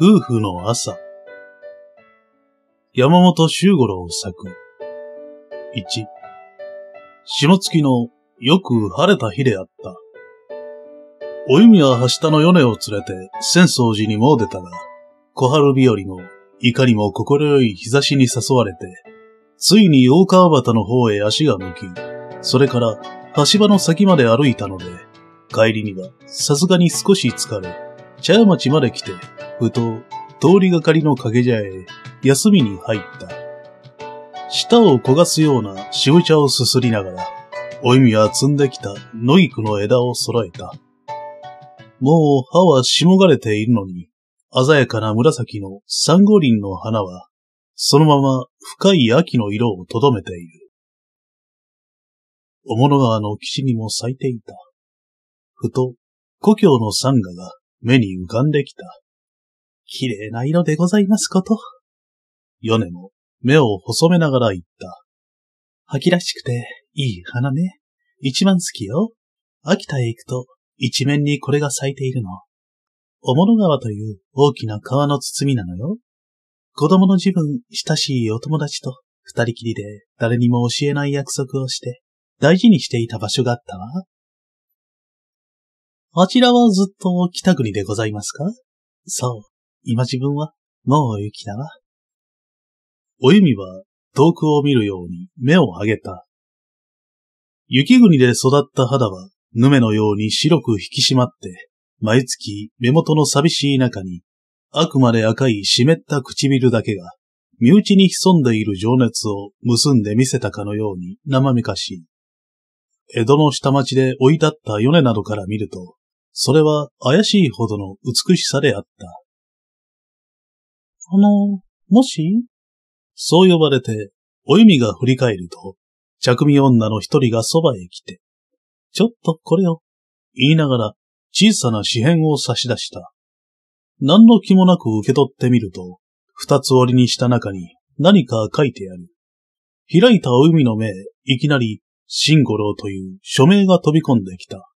夫婦の朝。山本周五郎作。1。下月のよく晴れた日であった。お弓ははしの米を連れて浅草寺にもう出たが、小春日和もいかにも心よい日差しに誘われて、ついに大川端の方へ足が向き、それから橋場の先まで歩いたので、帰りにはさすがに少し疲れ、茶屋町まで来てふと、通りがかりの影茶へ、休みに入った。舌を焦がすような渋茶をすすりながら、おゆみは摘んできた野菊の枝を揃えた。もう葉はしもがれているのに、鮮やかな紫のサゴリンの花は、そのまま深い秋の色をとどめている。小物川の岸にも咲いていた。ふと、故郷のサンガが目に浮かんできた。綺麗な色でございますこと。ヨネも目を細めながら言った。秋らしくていい花ね。一番好きよ。秋田へ行くと一面にこれが咲いているの。おも川という大きな川の包みなのよ。子供の自分親しいお友達と二人きりで誰にも教えない約束をして大事にしていた場所があったわ。あちらはずっと北国でございますかそう。今自分は、もう雪だわ。おゆみは、遠くを見るように目を上げた。雪国で育った肌は、ぬめのように白く引き締まって、毎月目元の寂しい中に、あくまで赤い湿った唇だけが、身内に潜んでいる情熱を結んで見せたかのように生めかしい。江戸の下町で追い立った米などから見ると、それは怪しいほどの美しさであった。あの、もしそう呼ばれて、お弓が振り返ると、着身女の一人がそばへ来て、ちょっとこれを、言いながら小さな紙片を差し出した。何の気もなく受け取ってみると、二つ折りにした中に何か書いてある。開いたお弓の目いきなり、シンゴロウという署名が飛び込んできた。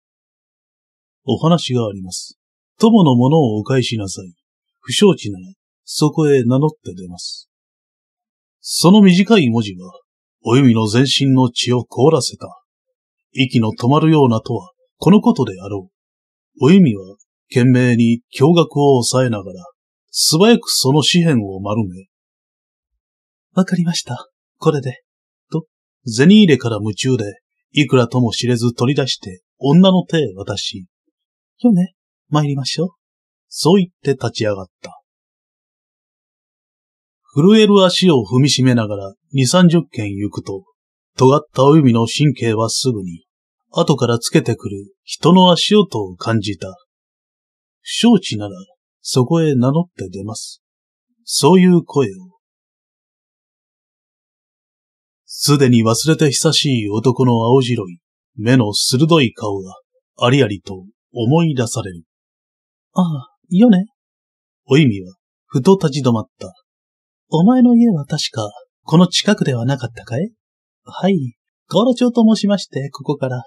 お話があります。友のものをお返しなさい。不承知なら、そこへ名乗って出ます。その短い文字は、お弓の全身の血を凍らせた。息の止まるようなとは、このことであろう。お弓は、懸命に驚愕を抑えながら、素早くその紙片を丸め。わかりました。これで。と、銭入れから夢中で、いくらとも知れず取り出して、女の手へ渡し。よね、参りましょう。そう言って立ち上がった。震える足を踏みしめながら二三十軒行くと、尖ったお指の神経はすぐに、後からつけてくる人の足音を感じた。承知なら、そこへ名乗って出ます。そういう声を。すでに忘れて久しい男の青白い、目の鋭い顔が、ありありと思い出される。ああ、いよね。お意味は、ふと立ち止まった。お前の家は確か、この近くではなかったかいはい、河野町と申しまして、ここから。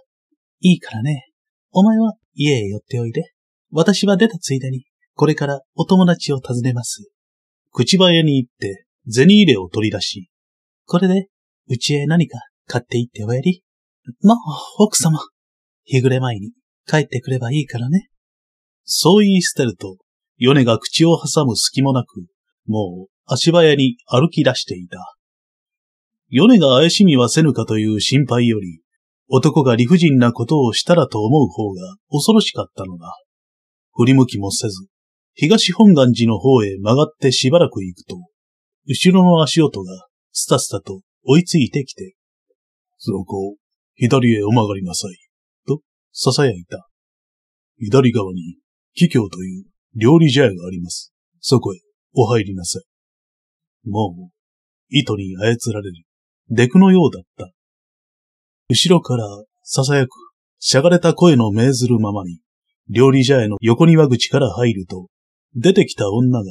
いいからね。お前は家へ寄っておいで。私は出たついでに、これからお友達を訪ねます。口早に行って、銭入れを取り出し。これで、うちへ何か買って行っておやり。まあ、奥様。日暮れ前に帰ってくればいいからね。そう言い捨てると、米が口を挟む隙もなく、もう足早に歩き出していた。米が怪しみはせぬかという心配より、男が理不尽なことをしたらと思う方が恐ろしかったのだ。振り向きもせず、東本願寺の方へ曲がってしばらく行くと、後ろの足音がスタスタと追いついてきて、そこ、左へお曲がりなさい、と囁いた。左側に、桔梗という料理茶屋があります。そこへお入りなさい。もう、糸に操られる、デクのようだった。後ろから、囁く、しゃがれた声の命ずるままに、料理茶屋の横庭口から入ると、出てきた女が、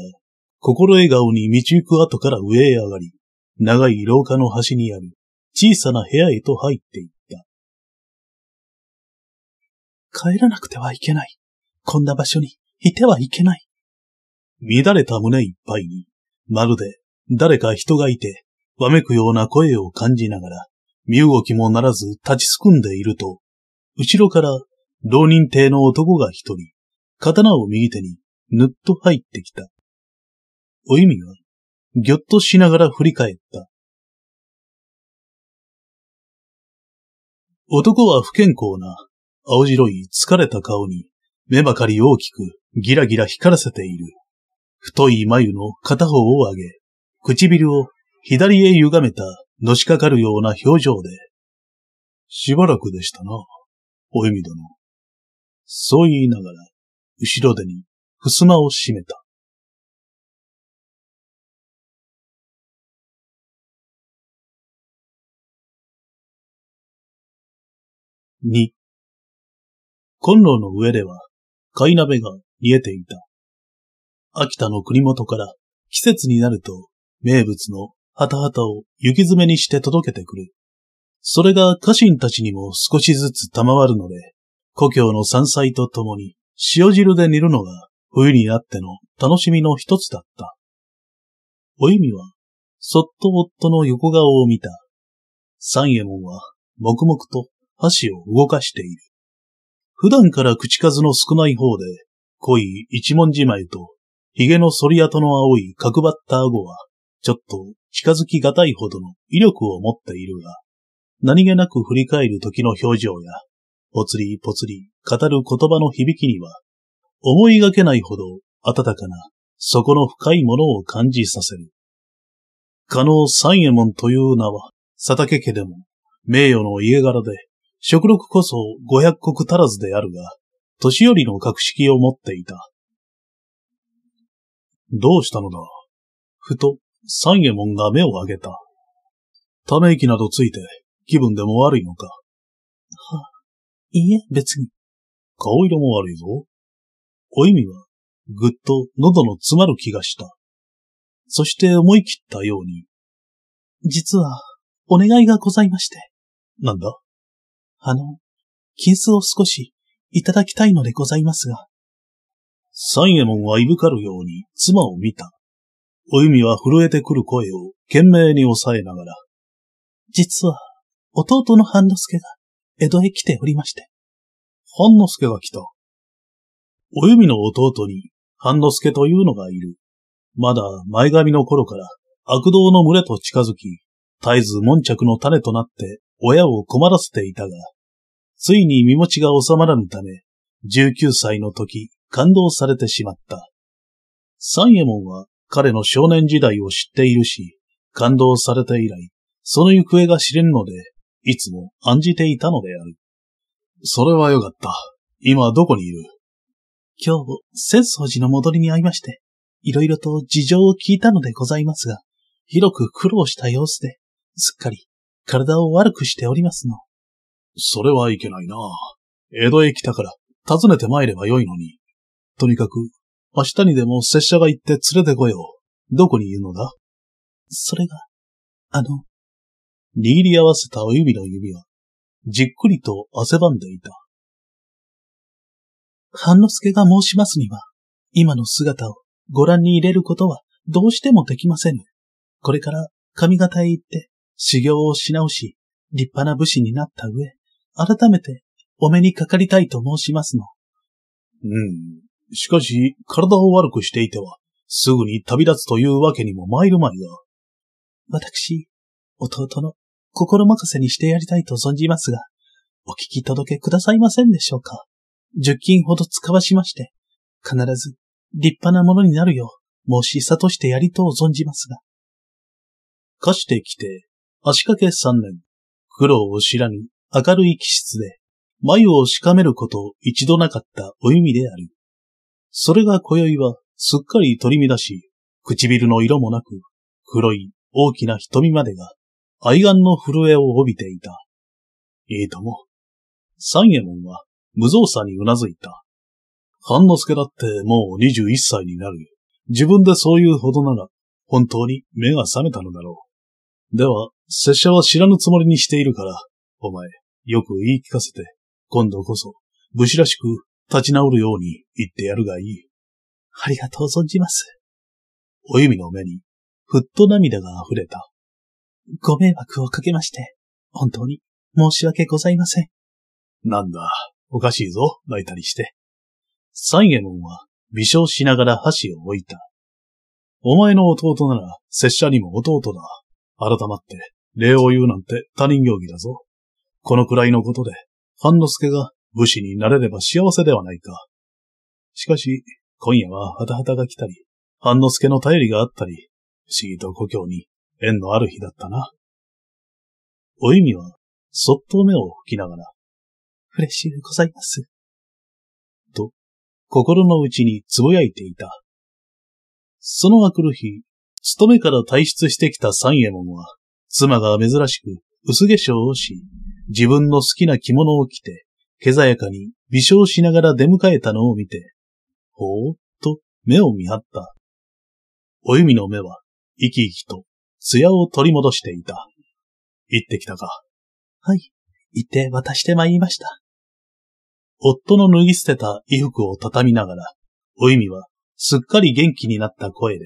心笑顔に道行く後から上へ上がり、長い廊下の端にある小さな部屋へと入っていった。帰らなくてはいけない。こんな場所にいてはいけない。乱れた胸いっぱいに、まるで誰か人がいて、わめくような声を感じながら、身動きもならず立ちすくんでいると、後ろから浪人亭の男が一人、刀を右手にぬっと入ってきた。お意味は、ぎょっとしながら振り返った。男は不健康な、青白い疲れた顔に、目ばかり大きくギラギラ光らせている。太い眉の片方を上げ、唇を左へ歪めた、のしかかるような表情で、しばらくでしたな、お弓殿。そう言いながら、後ろ手に、襖を閉めた。二。コンロの上では、貝鍋が煮えていた。秋田の国元から季節になると名物のハタハタを雪詰めにして届けてくる。それが家臣たちにも少しずつ賜るので、故郷の山菜と共に塩汁で煮るのが冬になっての楽しみの一つだった。おゆみは、そっと夫の横顔を見た。三右衛門は、黙々と箸を動かしている。普段から口数の少ない方で、濃い一文字眉と、髭の反り跡の青い角張った顎は、ちょっと近づきがたいほどの威力を持っているが、何気なく振り返る時の表情や、ぽつりぽつり語る言葉の響きには、思いがけないほど温かな、底の深いものを感じさせる。加納三右衛門という名は、佐竹家でも、名誉の家柄で、食力こそ五百石足らずであるが、年寄りの格式を持っていた。どうしたのだふと三右衛門が目を上げた。ため息などついて気分でも悪いのか。は、いいえ、別に。顔色も悪いぞ。お意味は、ぐっと喉の詰まる気がした。そして思い切ったように。実は、お願いがございまして。なんだあの、金子を少しいただきたいのでございますが。三右衛門はいぶかるように妻を見た。おゆみは震えてくる声を懸命に抑えながら、実は、弟の半之助が、江戸へ来ておりまして。半之助が来た。おゆみの弟に、半之助というのがいる。まだ前髪の頃から悪道の群れと近づき、絶えず悶着の種となって親を困らせていたが、ついに身持ちが収まらぬため、19歳の時、感動されてしまった。三右衛門は彼の少年時代を知っているし、感動されて以来、その行方が知れぬので、いつも案じていたのである。それはよかった。今どこにいる今日、戦争時の戻りに会いまして、いろいろと事情を聞いたのでございますが、広く苦労した様子で、すっかり体を悪くしておりますの。それはいけないな。江戸へ来たから、訪ねて参ればよいのに。とにかく、明日にでも拙者が行って連れてこよう。どこにいるのだそれが、あの、握り合わせたお指の指は、じっくりと汗ばんでいた。半之助が申しますには、今の姿をご覧に入れることはどうしてもできませぬ。これから上方へ行って修行をし直し、立派な武士になった上、改めてお目にかかりたいと申しますの。うん、しかし、体を悪くしていては、すぐに旅立つというわけにも参るまいが。私、弟の心任せにしてやりたいと存じますが、お聞き届けくださいませんでしょうか。十金ほど使わしまして、必ず立派なものになるよう申し悟してやりとう存じますが。かしてきて、足掛け三年、苦労を知らぬ明るい気質で、眉をしかめること一度なかったお弓である。それが今宵はすっかり取り乱し、唇の色もなく、黒い大きな瞳までが、愛眼の震えを帯びていた。いいとも。三右衛門は無造作にうなずいた。半之助だってもう二十一歳になる。自分でそういうほどなら、本当に目が覚めたのだろう。では、拙者は知らぬつもりにしているから、お前、よく言い聞かせて、今度こそ、武士らしく立ち直るように言ってやるがいい。ありがとう存じます。おゆみの目に、ふっと涙が溢れた。ご迷惑をかけまして、本当に申し訳ございません。なんだ、おかしいぞ、泣いたりして。三右衛門は微笑しながら箸を置いた。お前の弟なら、拙者にも弟だ。改まって、礼を言うなんて他人行儀だぞ。このくらいのことで、半之助が武士になれれば幸せではないか。しかし、今夜はハタハタが来たり、半之助の頼りがあったり、不思議と故郷に縁のある日だったな。お弓は、そっと目を拭きながら、フッシュでございます。と、心の内につぶやいていた。その明くる日、勤めから退出してきた三右衛門は、妻が珍しく薄化粧をし、自分の好きな着物を着て、けざやかに微笑しながら出迎えたのを見て、ほーっと目を見張った。おゆみの目は、生き生きと、艶を取り戻していた。行ってきたか。はい、行って渡してまいりました。夫の脱ぎ捨てた衣服を畳みながら、おゆみは、すっかり元気になった声で、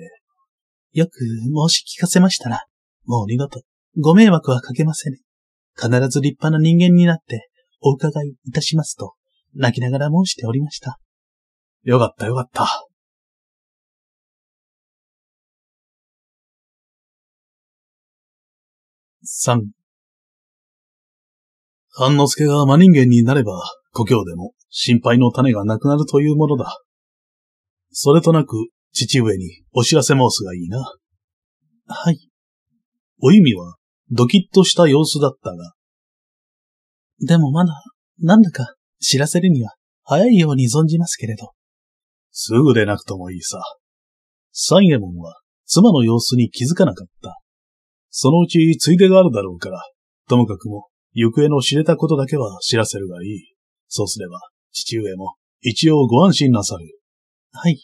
よく申し聞かせましたら、もう二度と、ご迷惑はかけません、ね。必ず立派な人間になって、お伺いいたしますと、泣きながら申しておりました。よかったよかった。三。半之助が真人間になれば、故郷でも心配の種がなくなるというものだ。それとなく、父上にお知らせ申すがいいな。はい。お意味は、ドキッとした様子だったが、でもまだ、なんだか知らせるには早いように存じますけれど。すぐでなくともいいさ。三右衛門は妻の様子に気づかなかった。そのうちついでがあるだろうから、ともかくも行方の知れたことだけは知らせるがいい。そうすれば、父上も一応ご安心なさる。はい。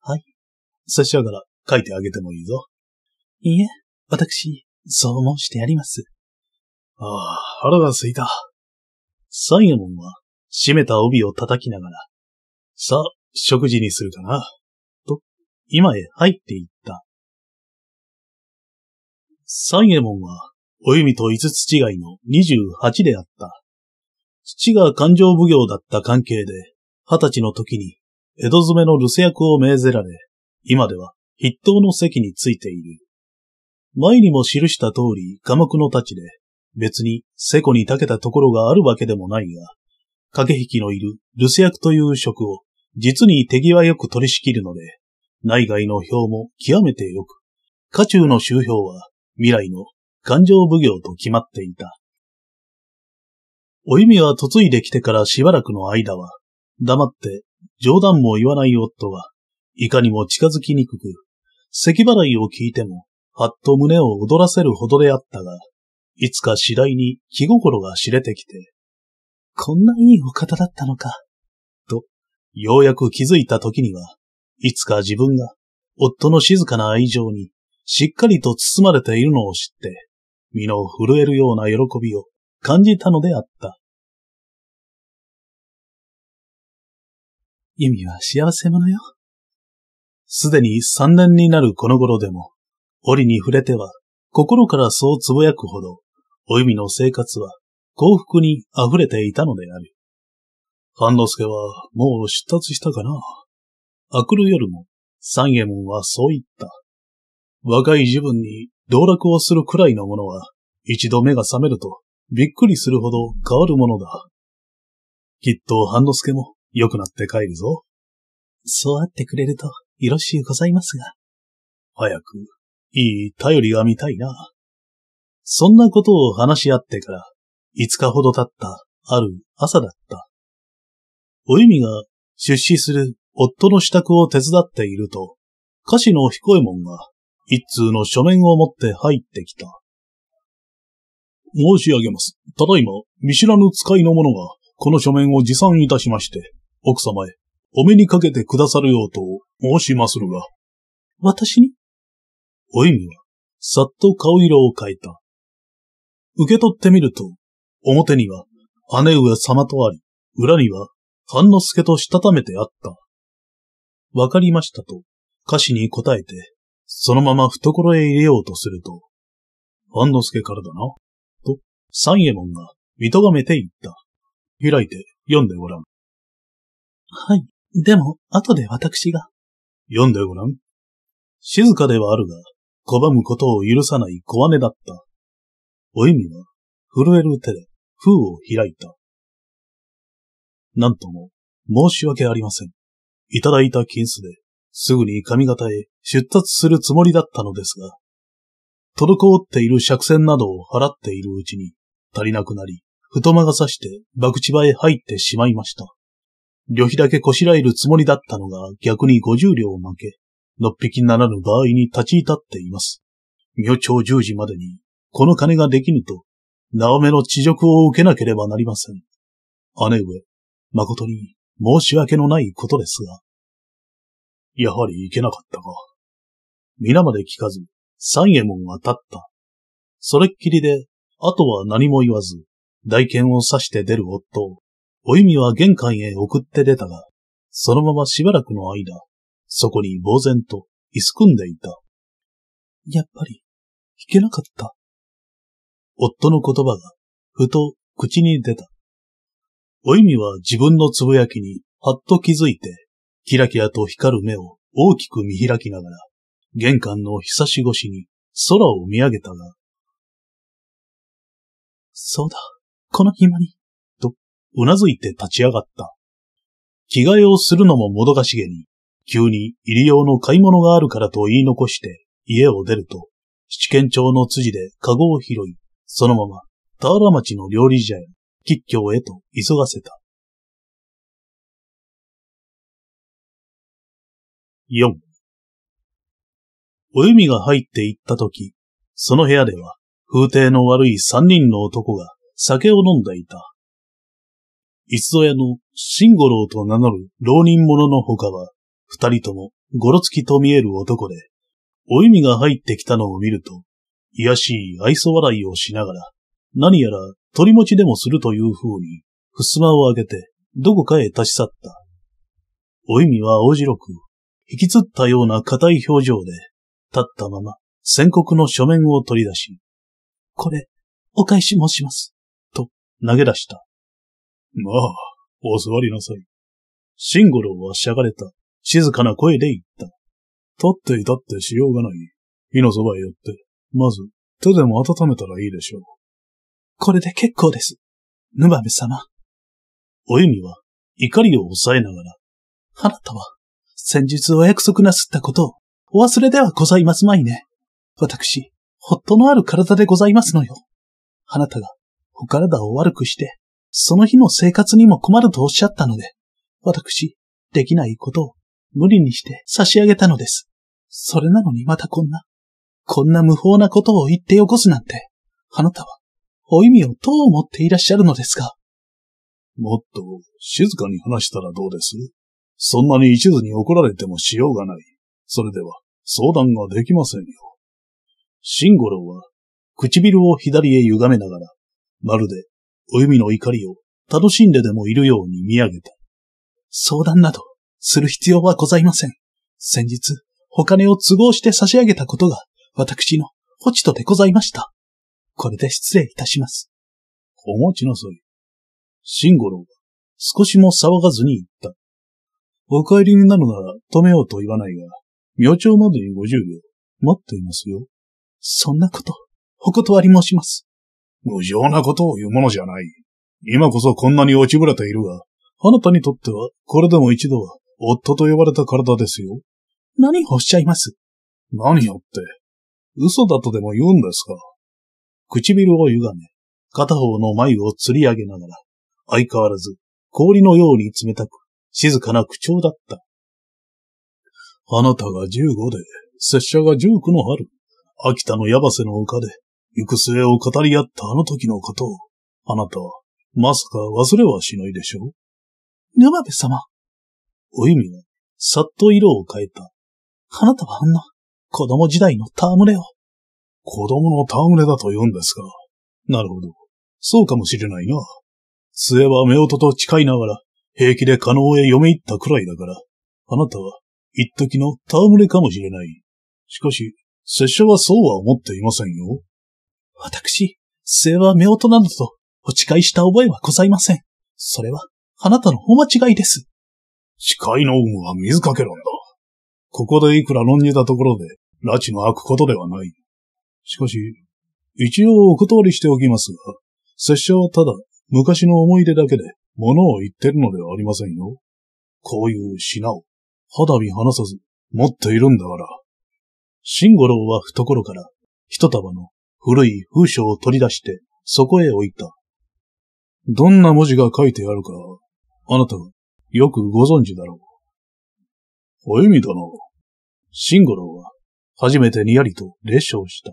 はい。拙者から書いてあげてもいいぞ。いいえ、私、そう申してやります。ああ、腹が空いた。三右衛門は、閉めた帯を叩きながら、さあ、食事にするかな、と、今へ入っていった。三右衛門は、お弓と五つ違いの二十八であった。父が勘定奉行だった関係で、二十歳の時に、江戸詰めの留守役を命ぜられ、今では筆頭の席についている。前にも記した通り、科目の立ちで、別に、セコに長けたところがあるわけでもないが、駆け引きのいる留守役という職を実に手際よく取り仕切るので、内外の表も極めてよく、家中の周表は未来の勘定奉行と決まっていた。お弓は嫁いできてからしばらくの間は、黙って冗談も言わない夫は、いかにも近づきにくく、咳払いを聞いても、はっと胸を躍らせるほどであったが、いつか次第に気心が知れてきて、こんないいお方だったのか、と、ようやく気づいた時には、いつか自分が夫の静かな愛情にしっかりと包まれているのを知って、身の震えるような喜びを感じたのであった。意味は幸せ者よ。すでに三年になるこの頃でも、折に触れては心からそうつやくほどおゆみの生活は幸福に溢れていたのである。半之助はもう出立したかな。あくる夜も三右衛門はそう言った。若い自分に道楽をするくらいのものは一度目が覚めるとびっくりするほど変わるものだ。きっと半之助も良くなって帰るぞ。そうあってくれるとよろしゅうございますが。早く、いい頼りが見たいな。そんなことを話し合ってから5日ほど経ったある朝だった。おゆみが出資する夫の支度を手伝っていると、歌詞の彦右衛門が一通の書面を持って入ってきた。申し上げます。ただいま、見知らぬ使いの者が、この書面を持参いたしまして、奥様へ、お目にかけてくださるようと申しまするが。私におゆみは、さっと顔色を変えた。受け取ってみると、表には姉上様とあり、裏には勘之助としたためてあった。わかりましたと、歌詞に答えて、そのまま懐へ入れようとすると、半之助からだな、と、三右衛門が見とがめて言った。開いて読んでごらん。はい、でも、後で私が。読んでごらん。静かではあるが、拒むことを許さない小姉だった。お意味は、震える手で封を開いた。なんとも、申し訳ありません。いただいた金子で、すぐに上方へ出立するつもりだったのですが、滞っている借船などを払っているうちに、足りなくなり、太間が刺して、博打場へ入ってしまいました。旅費だけこしらえるつもりだったのが逆に五十両負け、のっぴきならぬ場合に立ち至っています。明朝10時までにこの金ができぬと、なおめの恥辱を受けなければなりません。姉上、誠に申し訳のないことですが。やはり行けなかったか。皆まで聞かず、三右衛門が立った。それっきりで、あとは何も言わず、大剣を刺して出る夫を、お意味は玄関へ送って出たが、そのまましばらくの間、そこに呆然と居すくんでいた。やっぱり、弾けなかった。夫の言葉が、ふと口に出た。お意味は自分のつぶやきに、はっと気づいて、キラキラと光る目を大きく見開きながら、玄関のひさし越しに空を見上げたが、そうだ、この暇に、と、うなずいて立ち上がった。着替えをするのももどかしげに、急に入り用の買い物があるからと言い残して、家を出ると、七軒町の辻でカゴを拾い、そのまま、田原町の料理茶屋、吉祥へと急がせた。4お弓が入っていったとき、その部屋では風体の悪い三人の男が酒を飲んでいた。一度屋の慎五郎と名乗る浪人者の他は、二人ともごろつきと見える男で、お弓が入ってきたのを見ると、癒やしい愛想笑いをしながら、何やら取り持ちでもするという風に、襖を開けて、どこかへ立ち去った。お意味は青白く、引きつったような硬い表情で、立ったまま、宣告の書面を取り出し、これ、お返し申します。と、投げ出した。まあ、お座りなさい。シンゴロウはしゃがれた、静かな声で言った。立っていたってしようがない。火のそばへ寄って、まず、手でも温めたらいいでしょう。これで結構です。沼メ様。お弓は、怒りを抑えながら、あなたは、先日お約束なすったことを、お忘れではございますまいね。私、ほっとのある体でございますのよ。あなたが、お体を悪くして、その日の生活にも困るとおっしゃったので、私、できないことを無理にして差し上げたのです。それなのにまたこんなこんな無法なことを言ってよこすなんて、あなたは、お意味をどう思っていらっしゃるのですかもっと静かに話したらどうですそんなに一途に怒られてもしようがない。それでは相談ができませんよ。シンゴロは唇を左へ歪めながら、まるでお弓の怒りを楽しんででもいるように見上げた。相談などする必要はございません。先日、お金を都合して差し上げたことが私のホチトでございました。これで失礼いたします。お待ちなさい。シンゴロウは、少しも騒がずに言った。お帰りになるなら止めようと言わないが、明朝までに50秒待っていますよ。そんなこと、お断り申します。無情なことを言うものじゃない。今こそこんなに落ちぶれているが、あなたにとってはこれでも一度は夫と呼ばれた体ですよ。何をおっしゃいます何をって、嘘だとでも言うんですか唇を歪め、片方の眉を吊り上げながら、相変わらず氷のように冷たく、静かな口調だった。あなたが15で、拙者が19の春、秋田の矢セの丘で、行く末を語り合ったあの時のことを、あなたは、まさか忘れはしないでしょう沼部様。お意味は、さっと色を変えた。あなたはあんな、子供時代の戯れを。子供の戯れだと言うんですか。なるほど。そうかもしれないな。末は夫婦と誓いながら、平気で加納へ嫁いったくらいだから、あなたは、一時の戯れかもしれない。しかし、拙者はそうは思っていませんよ。私、末は夫婦などとお誓いした覚えはございません。それは、あなたのお間違いです。誓いの運は水かけなんだ。ここでいくら論じたところで、拉致の開くことではない。しかし、一応お断りしておきますが、拙者はただ昔の思い出だけで物を言ってるのではありませんよ。こういう品を肌身離さず持っているんだから。新五郎は懐から一束の古い風書を取り出してそこへ置いた。どんな文字が書いてあるか、あなたはよくご存知だろう。おゆ弓殿、慎五郎は、初めてにやりと礼笑した。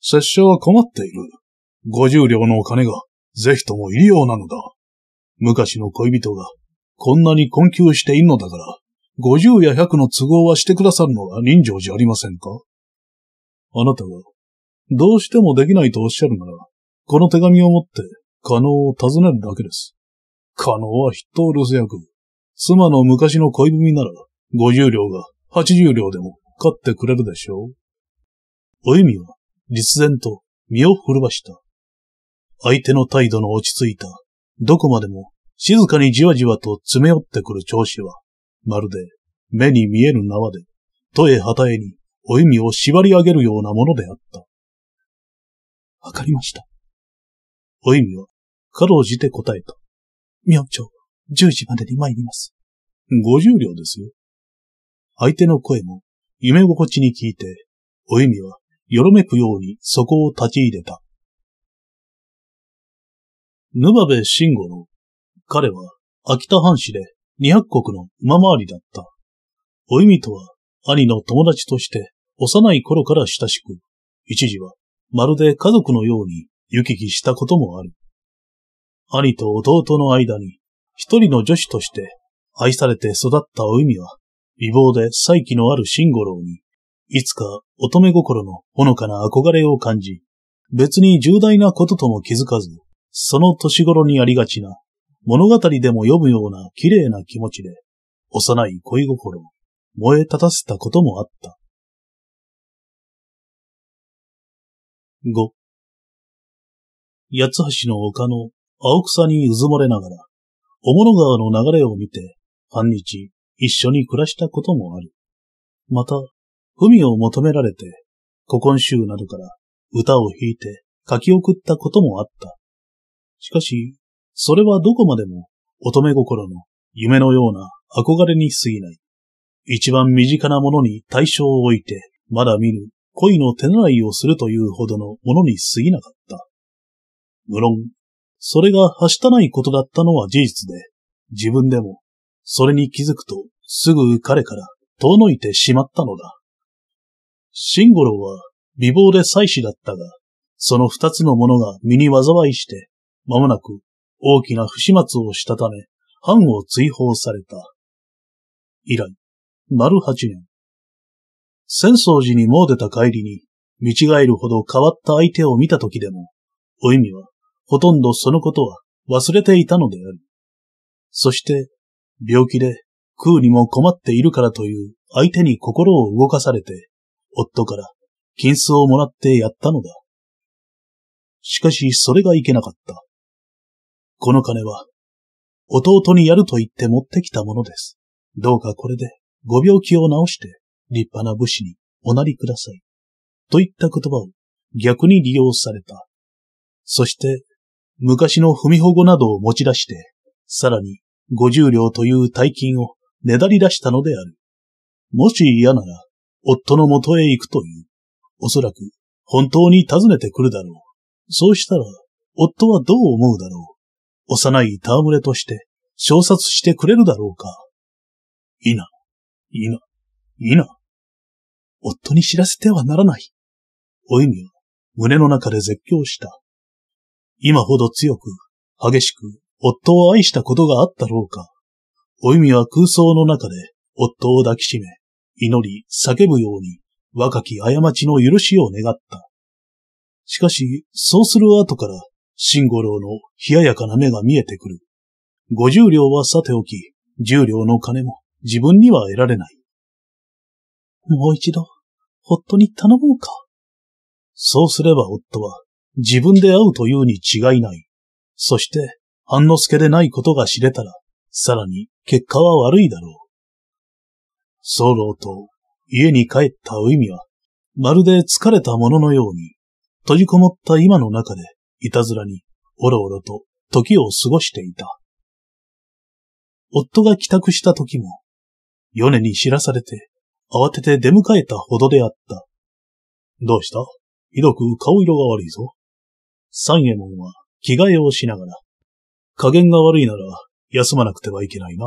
拙者は困っている。五十両のお金が、ぜひとも入りようなのだ。昔の恋人が、こんなに困窮しているのだから、五十や百の都合はしてくださるのが人情じゃありませんかあなたが、どうしてもできないとおっしゃるなら、この手紙を持って、可能を尋ねるだけです。可能は筆頭留守役。妻の昔の恋文なら、50両が80両でも勝ってくれるでしょう。お弓は、立然と身を震わした。相手の態度の落ち着いた、どこまでも静かにじわじわと詰め寄ってくる調子は、まるで目に見える縄で、とえはたえにお弓を縛り上げるようなものであった。わかりました。お弓は、かろうじて答えた。明朝、十時までに参ります。五十両ですよ。相手の声も、夢心地に聞いて、お弓は、よろめくようにそこを立ち入れた。沼部慎吾の、彼は、秋田藩士で、200国の馬回りだった。お弓とは、兄の友達として、幼い頃から親しく、一時は、まるで家族のように行き来したこともある。兄と弟の間に、一人の女子として愛されて育ったお弓は、美貌で再起のあるシンゴロウに、いつか乙女心のほのかな憧れを感じ、別に重大なこととも気づかず、その年頃にありがちな、物語でも読むような綺麗な気持ちで、幼い恋心を燃え立たせたこともあった。五。八橋の丘の青草にうずもれながら、小物川の流れを見て、半日一緒に暮らしたこともある。また、文を求められて、古今集などから歌を弾いて書き送ったこともあった。しかし、それはどこまでも乙女心の夢のような憧れに過ぎない。一番身近なものに対象を置いて、まだ見ぬ恋の手習いをするというほどのものに過ぎなかった。無論、それがはしたないことだったのは事実で、自分でもそれに気づくと、すぐ彼から遠のいてしまったのだ。シンゴロウは美貌で妻子だったが、その二つのものが身に災いして、まもなく大きな不始末をしたため、藩を追放された。以来、丸八年。戦争時に詣出た帰りに、見違えるほど変わった相手を見た時でも、お意味は、ほとんどそのことは忘れていたのである。そして、病気で食うにも困っているからという相手に心を動かされて、夫から金子をもらってやったのだ。しかしそれがいけなかった。この金は、弟にやると言って持ってきたものです。どうかこれでご病気を治して立派な武士におなりください。といった言葉を逆に利用された。そして、昔の踏み保護などを持ち出して、さらに五十両という大金をねだり出したのである。もし嫌なら、夫の元へ行くという。おそらく、本当に訪ねてくるだろう。そうしたら、夫はどう思うだろう。幼い戯れとして、小殺してくれるだろうか。いいな、いいな、いいな。夫に知らせてはならない。お意味は、胸の中で絶叫した。今ほど強く、激しく、夫を愛したことがあったろうか。お弓は空想の中で夫を抱きしめ、祈り、叫ぶように若き過ちの許しを願った。しかし、そうする後から、慎五郎の冷ややかな目が見えてくる。五十両はさておき、十両の金も自分には得られない。もう一度、夫に頼もうか。そうすれば夫は自分で会うというに違いない。そして半之助でないことが知れたら、さらに結果は悪いだろう。騒動と家に帰った海は、まるで疲れたもののように、閉じこもった今の中で、いたずらに、おろおろと時を過ごしていた。夫が帰宅した時も、米に知らされて、慌てて出迎えたほどであった。どうしたひどく顔色が悪いぞ。三右衛門は着替えをしながら、加減が悪いなら、休まなくてはいけないな。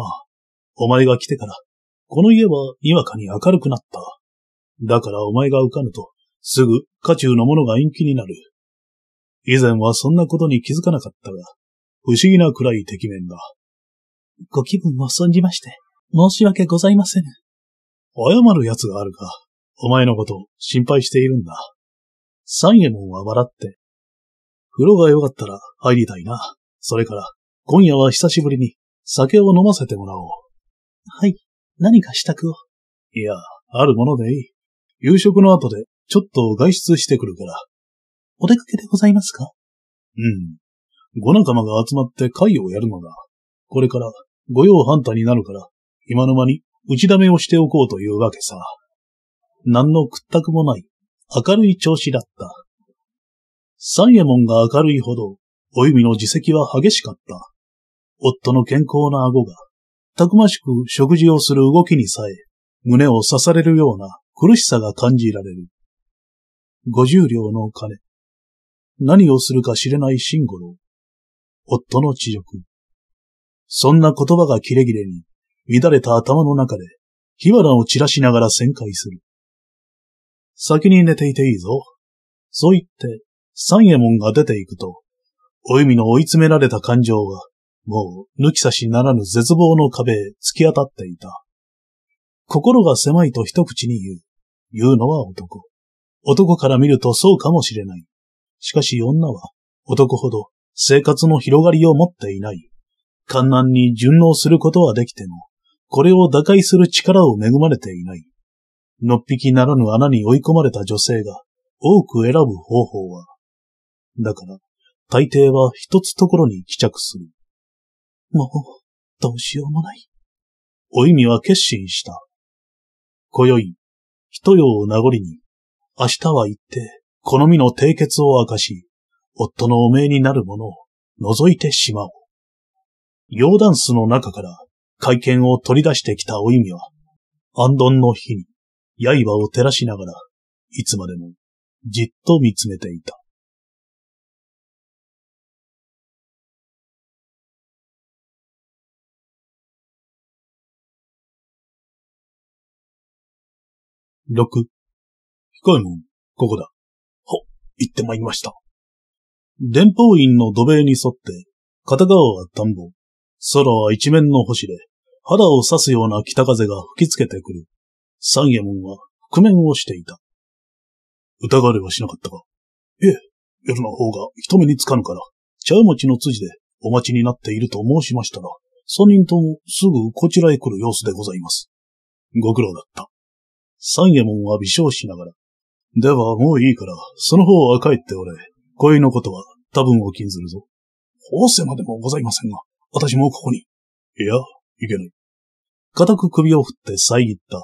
お前が来てから、この家はにわかに明るくなった。だからお前が浮かぬと、すぐ家中の者が陰気になる。以前はそんなことに気づかなかったが、不思議なくらい敵面だ。ご気分を損じまして、申し訳ございません。謝る奴があるが、お前のこと心配しているんだ。三右衛門は笑って。風呂がよかったら入りたいな。それから、今夜は久しぶりに酒を飲ませてもらおう。はい。何か支度を。いや、あるものでいい。夕食の後でちょっと外出してくるから。お出かけでございますかうん。ご仲間が集まって会をやるのだ。これから御用反対になるから、今の間に打ちだめをしておこうというわけさ。何の屈託もない、明るい調子だった。三右衛門が明るいほど、お弓の自責は激しかった。夫の健康な顎が、たくましく食事をする動きにさえ、胸を刺されるような苦しさが感じられる。五十両の金。何をするか知れない慎吾郎。夫の知力。そんな言葉がキレキレに、乱れた頭の中で、火花を散らしながら旋回する。先に寝ていていいぞ。そう言って、三右衛門が出て行くと、お弓の追い詰められた感情が、もう、抜き差しならぬ絶望の壁へ突き当たっていた。心が狭いと一口に言う。言うのは男。男から見るとそうかもしれない。しかし女は、男ほど生活の広がりを持っていない。観難に順応することはできても、これを打開する力を恵まれていない。のっぴきならぬ穴に追い込まれた女性が多く選ぶ方法は、だから、大抵は一つところに帰着する。もう、どうしようもない。お意味は決心した。今宵、一夜を名残に、明日は行って、好みの締結を明かし、夫のお命になるものを覗いてしまおう。洋ダンスの中から会見を取り出してきたお意味は、安頓の日に刃を照らしながら、いつまでもじっと見つめていた。六。彦えも門、ここだ。ほ、行ってまいりました。伝法院の土塀に沿って、片側は田んぼ、空は一面の星で、肌を刺すような北風が吹きつけてくる。三右衛門は覆面をしていた。疑われはしなかったが、ええ、夜の方が一目につかぬから、茶屋餅の辻でお待ちになっていると申しましたが、三人ともすぐこちらへ来る様子でございます。ご苦労だった。三右衛門は微笑しながら。では、もういいから、その方は帰っておれ。恋のことは多分お禁ずるぞ。法政までもございませんが、私もここに。いや、いけない。固く首を振って遮った。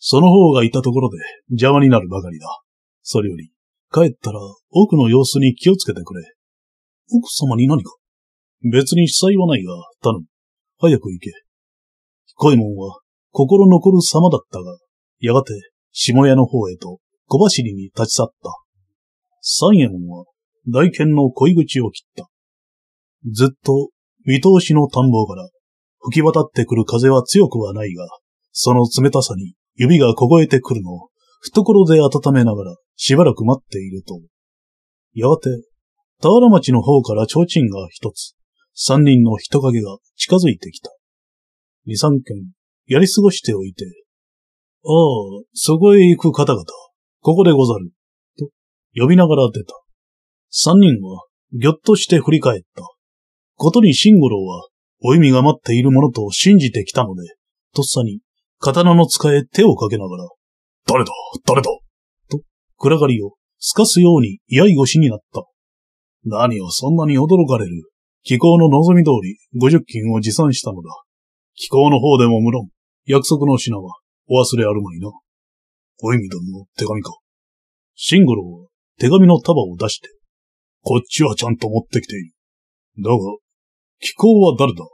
その方がいたところで邪魔になるばかりだ。それより、帰ったら奥の様子に気をつけてくれ。奥様に何か別に被災はないが、頼む。早く行け。彦右衛門は心残る様だったが、やがて、下屋の方へと小走りに立ち去った。三右衛門は、大剣の恋口を切った。ずっと、見通しの田んぼから吹き渡ってくる風は強くはないが、その冷たさに指が凍えてくるのを懐で温めながらしばらく待っていると、やがて、田原町の方から提灯が一つ、三人の人影が近づいてきた。二三軒やり過ごしておいて、ああ、そこへ行く方々、ここでござる。と、呼びながら出た。三人は、ぎょっとして振り返った。ことに新五郎は、お意味が待っているものと信じてきたので、とっさに、刀の使え手をかけながら、誰だ、誰だ、と、暗がりを、すかすようにやい腰になった。何をそんなに驚かれる。気候の望み通り、五十金を持参したのだ。気候の方でも無論、約束の品は、お忘れあるまいな。お意味殿の手紙か。シンゴロは手紙の束を出して、こっちはちゃんと持ってきている。だが、気候は誰だ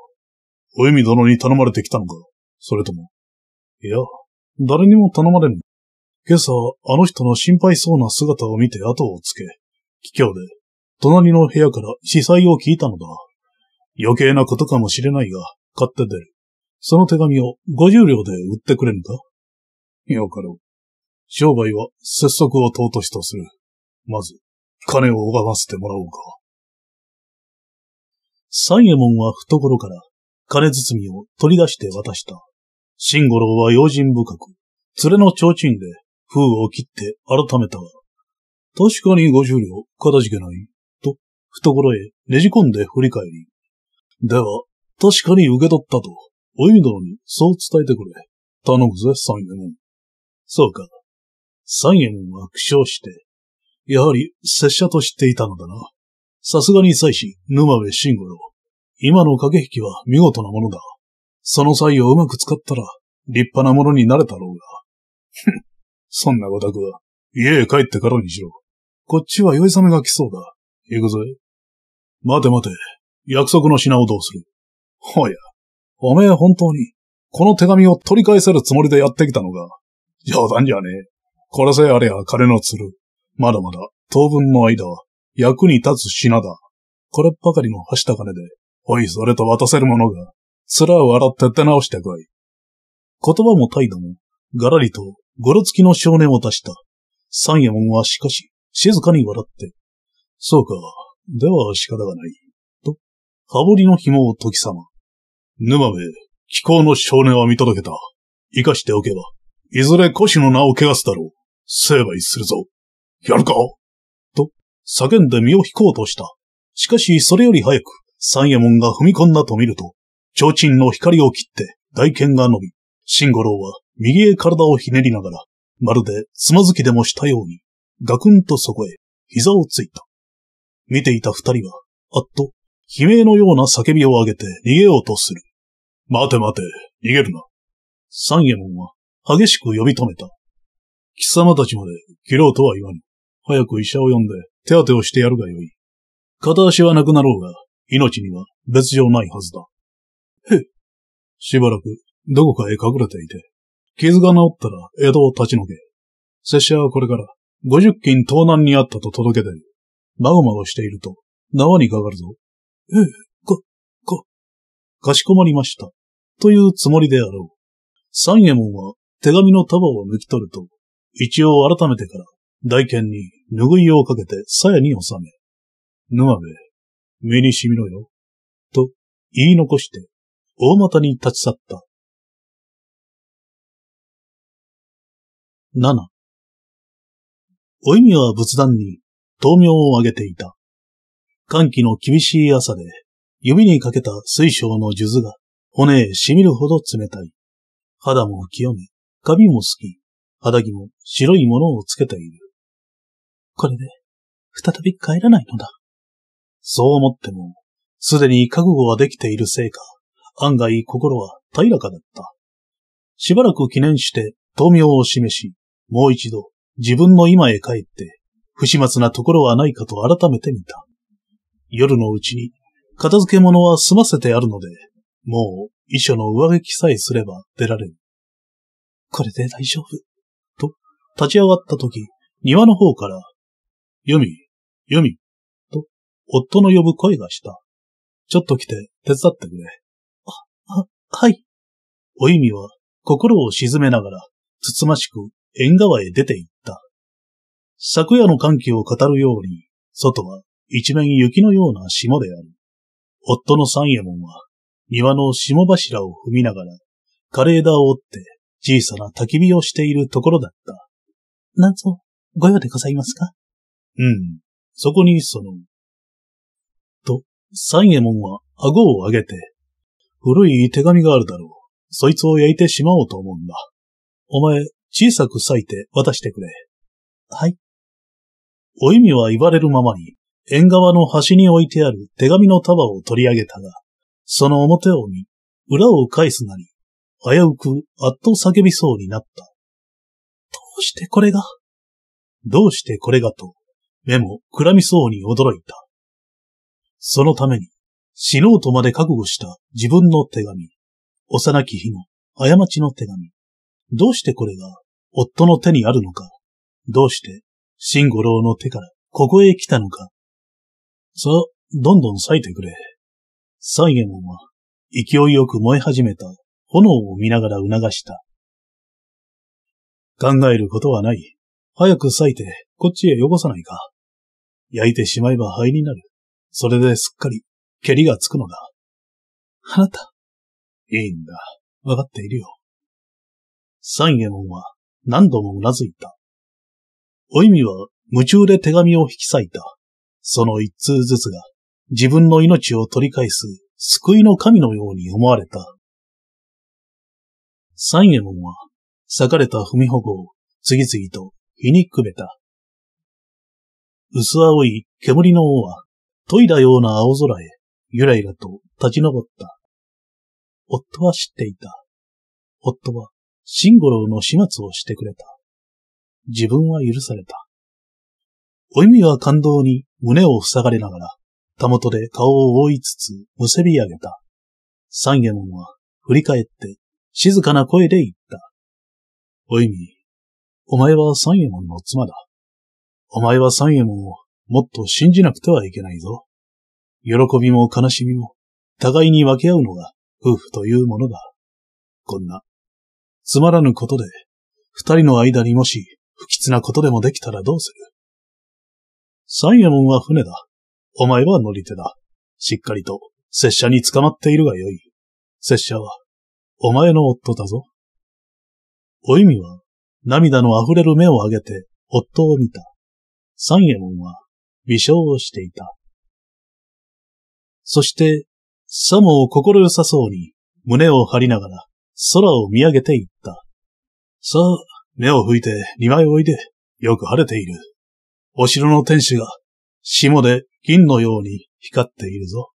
お意味殿に頼まれてきたのかそれとも。いや、誰にも頼まれぬ。今朝、あの人の心配そうな姿を見て後をつけ、気境で、隣の部屋から司祭を聞いたのだ。余計なことかもしれないが、買って出る。その手紙を50両で売ってくれぬかよかろう。商売は拙速を尊しとする。まず、金を拝ませてもらおうか。三右衛門は懐から金包みを取り出して渡した。新五郎は用心深く、連れの提灯で封を切って改めたが、確かに五十両、かたじけない、と、懐へねじ込んで振り返り。では、確かに受け取ったと、お意味なに、そう伝えてくれ。頼むぜ、三右衛門。そうか。三右衛門は苦笑して、やはり拙者と知っていたのだな。さすがに妻子、沼部慎吾郎。今の駆け引きは見事なものだ。その際をうまく使ったら、立派なものになれたろうが。ふん。そんなごたくは、家へ帰ってからにしろ。こっちは酔いさめが来そうだ。行くぜ。待て待て。約束の品をどうする。ほや。おめえ本当に、この手紙を取り返せるつもりでやってきたのか。冗談じゃねえ。これさえあれや金の鶴。まだまだ、当分の間、役に立つ品だ。これっばかりのはした金で、おいそれと渡せるものが、面を洗って手直してこい。言葉も態度も、がらりと、ごろつきの少年を出した。三右衛門はしかし、静かに笑って、そうか、では仕方がない。と、羽織の紐を解きさま。沼部、気候の少年は見届けた。生かしておけば、いずれ腰の名を汚すだろう。成敗するぞ。やるかと、叫んで身を引こうとした。しかし、それより早く、三右衛門が踏み込んだと見ると、提灯の光を切って大剣が伸び、慎五郎は右へ体をひねりながら、まるでつまずきでもしたように、ガクンとそこへ膝をついた。見ていた二人は、あっと、悲鳴のような叫びを上げて逃げようとする。待て待て、逃げるな。三右衛門は激しく呼び止めた。貴様たちまで切ろうとは言わぬ。早く医者を呼んで手当てをしてやるがよい。片足はなくなろうが、命には別状ないはずだ。へっ。しばらくどこかへ隠れていて、傷が治ったら江戸を立ち退け。拙者はこれから五十金盗難にあったと届け出る。まごまごしていると縄にかかるぞ。ええ、か、か、かしこまりました。というつもりであろう。三右衛門は手紙の束を抜き取ると、一応改めてから大剣に拭いをかけて鞘に収め、沼部、身にしみろよ、と言い残して、大股に立ち去った。七。お意味は仏壇に灯明をあげていた。寒気の厳しい朝で、指にかけた水晶の数珠が骨へ染みるほど冷たい。肌も清め、カ髪も好き、肌着も白いものをつけている。これで、再び帰らないのだ。そう思っても、すでに覚悟はできているせいか、案外心は平らかだった。しばらく記念して豆明を示し、もう一度自分の今へ帰って、不始末なところはないかと改めて見た。夜のうちに片付け物は済ませてあるので、もう、遺書の上書きさえすれば出られる。これで大丈夫。と、立ち上がった時、庭の方から、ユミ、ユミ、と、夫の呼ぶ声がした。ちょっと来て、手伝ってくれ。あ、あ、はい。お意味は、心を沈めながら、つつましく縁側へ出て行った。昨夜の歓喜を語るように、外は一面雪のような霜である。夫の三右衛門は、庭の霜柱を踏みながら、枯れ枝を折って小さな焚き火をしているところだった。なんぞ、ご用でございますかうん。そこにその、と、三右衛門は顎を上げて、古い手紙があるだろう。そいつを焼いてしまおうと思うんだ。お前、小さく裂いて渡してくれ。はい。お意味は言われるままに、縁側の端に置いてある手紙の束を取り上げたが、その表を見、裏を返すなり、危うくあっと叫びそうになった。どうしてこれがどうしてこれがと、目もくらみそうに驚いた。そのために、死のうとまで覚悟した自分の手紙、幼き日の過ちの手紙。どうしてこれが夫の手にあるのか、どうして新五郎の手からここへ来たのか。さあ、どんどん咲いてくれ。サイエモンは、勢いよく燃え始めた炎を見ながら促した。考えることはない。早く裂いて、こっちへよこさないか。焼いてしまえば灰になる。それですっかり、蹴りがつくのだ。あなた。いいんだ。わかっているよ。サイエモンは何度もうなずいた。お意味は夢中で手紙を引き裂いた。その一通ずつが自分の命を取り返す救いの神のように思われた。三右衛門は、裂かれた踏み保護を次々と火にくべた。薄青い煙の尾は、研いだような青空へ、ゆらゆらと立ち上った。夫は知っていた。夫は、シンゴロウの始末をしてくれた。自分は許された。お意味は感動に胸を塞がれながら、たもとで顔を覆いつつ、むせび上げた。三右衛門は、振り返って、静かな声で言った。おいみ、お前は三右衛門の妻だ。お前は三右衛門をもっと信じなくてはいけないぞ。喜びも悲しみも、互いに分け合うのが夫婦というものだ。こんな、つまらぬことで、二人の間にもし不吉なことでもできたらどうする三右衛門は船だ。お前は乗り手だ。しっかりと、拙者に捕まっているがよい。拙者は、お前の夫だぞ。お意味は、涙の溢れる目を上げて、夫を見た。三右衛門は、微笑をしていた。そして、さも心よさそうに、胸を張りながら、空を見上げていった。さあ、目を拭いて二枚おいで、よく晴れている。お城の天使が霜で銀のように光っているぞ。